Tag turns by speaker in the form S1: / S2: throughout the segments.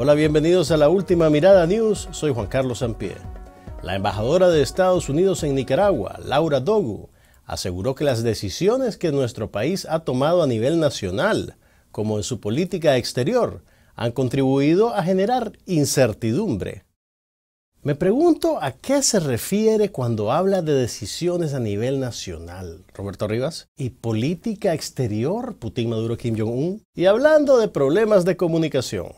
S1: Hola, bienvenidos a la última mirada news. Soy Juan Carlos Sampié. La embajadora de Estados Unidos en Nicaragua, Laura Dogu, aseguró que las decisiones que nuestro país ha tomado a nivel nacional, como en su política exterior, han contribuido a generar incertidumbre. Me pregunto a qué se refiere cuando habla de decisiones a nivel nacional, Roberto Rivas, y política exterior, Putin Maduro Kim Jong-un, y hablando de problemas de comunicación.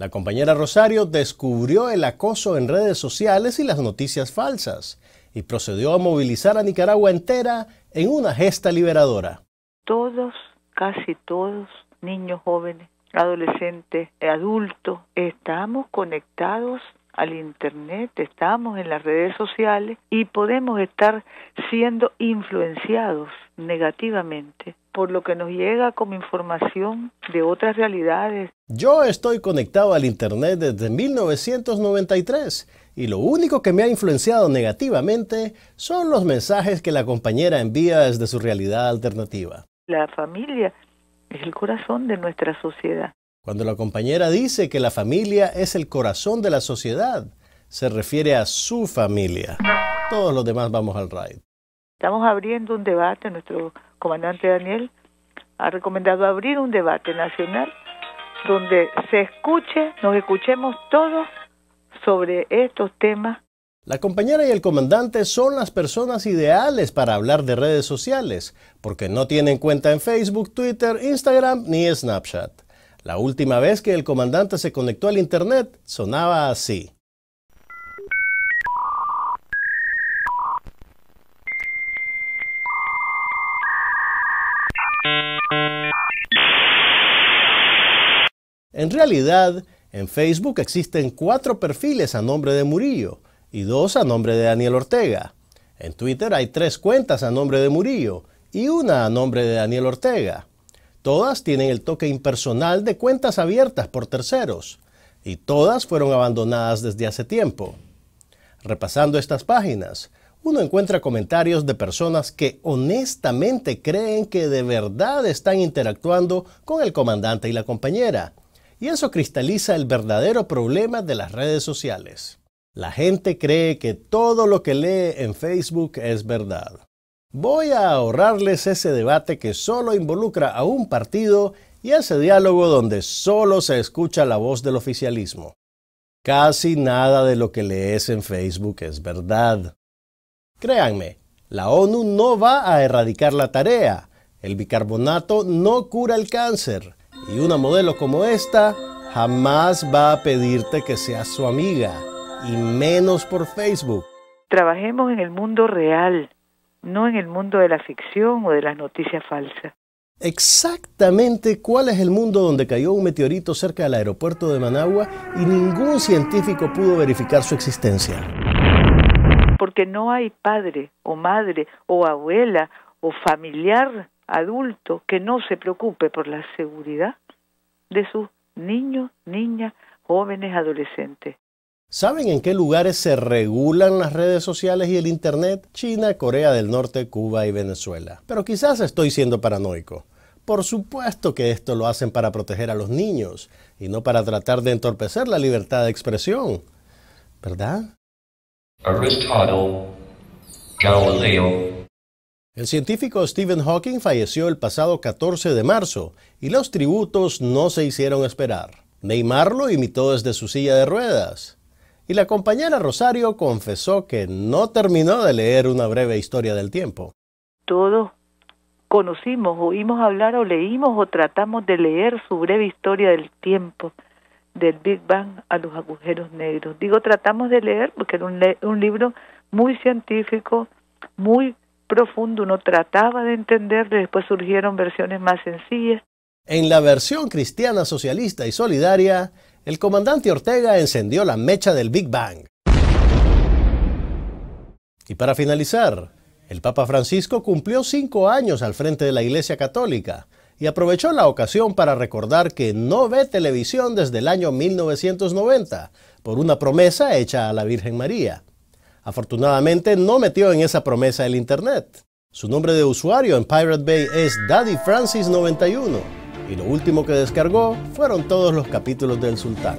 S1: La compañera Rosario descubrió el acoso en redes sociales y las noticias falsas y procedió a movilizar a Nicaragua entera en una gesta liberadora.
S2: Todos, casi todos, niños jóvenes, adolescentes, adultos, estamos conectados al Internet, estamos en las redes sociales y podemos estar siendo influenciados negativamente por lo que nos llega como información de otras realidades.
S1: Yo estoy conectado al Internet desde 1993 y lo único que me ha influenciado negativamente son los mensajes que la compañera envía desde su realidad alternativa. La familia es el corazón de nuestra sociedad. Cuando la compañera dice que la familia es el corazón de la sociedad, se refiere a su familia. Todos los demás vamos al raid.
S2: Estamos abriendo un debate en nuestro comandante Daniel, ha recomendado abrir un debate nacional donde se
S1: escuche, nos escuchemos todos sobre estos temas. La compañera y el comandante son las personas ideales para hablar de redes sociales, porque no tienen cuenta en Facebook, Twitter, Instagram ni Snapchat. La última vez que el comandante se conectó al Internet sonaba así. En realidad, en Facebook existen cuatro perfiles a nombre de Murillo y dos a nombre de Daniel Ortega. En Twitter hay tres cuentas a nombre de Murillo y una a nombre de Daniel Ortega. Todas tienen el toque impersonal de cuentas abiertas por terceros y todas fueron abandonadas desde hace tiempo. Repasando estas páginas, uno encuentra comentarios de personas que honestamente creen que de verdad están interactuando con el comandante y la compañera y eso cristaliza el verdadero problema de las redes sociales. La gente cree que todo lo que lee en Facebook es verdad. Voy a ahorrarles ese debate que solo involucra a un partido y ese diálogo donde solo se escucha la voz del oficialismo. Casi nada de lo que lees en Facebook es verdad. Créanme, la ONU no va a erradicar la tarea. El bicarbonato no cura el cáncer. Y una modelo como esta jamás va a pedirte que seas su amiga, y menos por Facebook.
S2: Trabajemos en el mundo real,
S1: no en el mundo de la ficción o de las noticias falsas. Exactamente cuál es el mundo donde cayó un meteorito cerca del aeropuerto de Managua y ningún científico pudo verificar su existencia.
S2: Porque no hay padre o madre o abuela o familiar adulto que no se preocupe por la seguridad de sus niños, niñas, jóvenes, adolescentes.
S1: ¿Saben en qué lugares se regulan las redes sociales y el Internet? China, Corea del Norte, Cuba y Venezuela. Pero quizás estoy siendo paranoico. Por supuesto que esto lo hacen para proteger a los niños y no para tratar de entorpecer la libertad de expresión. ¿Verdad?
S2: Galileo,
S1: el científico Stephen Hawking falleció el pasado 14 de marzo y los tributos no se hicieron esperar. Neymar lo imitó desde su silla de ruedas y la compañera Rosario confesó que no terminó de leer una breve historia del tiempo.
S2: Todos conocimos, oímos hablar o leímos o tratamos de leer su breve historia del tiempo del Big Bang a los agujeros negros. Digo, tratamos de leer porque era un, un libro muy científico, muy profundo, no trataba de entender después
S1: surgieron versiones más sencillas. En la versión cristiana, socialista y solidaria, el comandante Ortega encendió la mecha del Big Bang. Y para finalizar, el Papa Francisco cumplió cinco años al frente de la Iglesia Católica y aprovechó la ocasión para recordar que no ve televisión desde el año 1990 por una promesa hecha a la Virgen María. Afortunadamente no metió en esa promesa el Internet. Su nombre de usuario en Pirate Bay es DaddyFrancis91 y lo último que descargó fueron todos los capítulos del Sultán.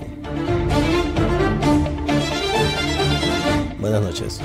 S1: Buenas noches.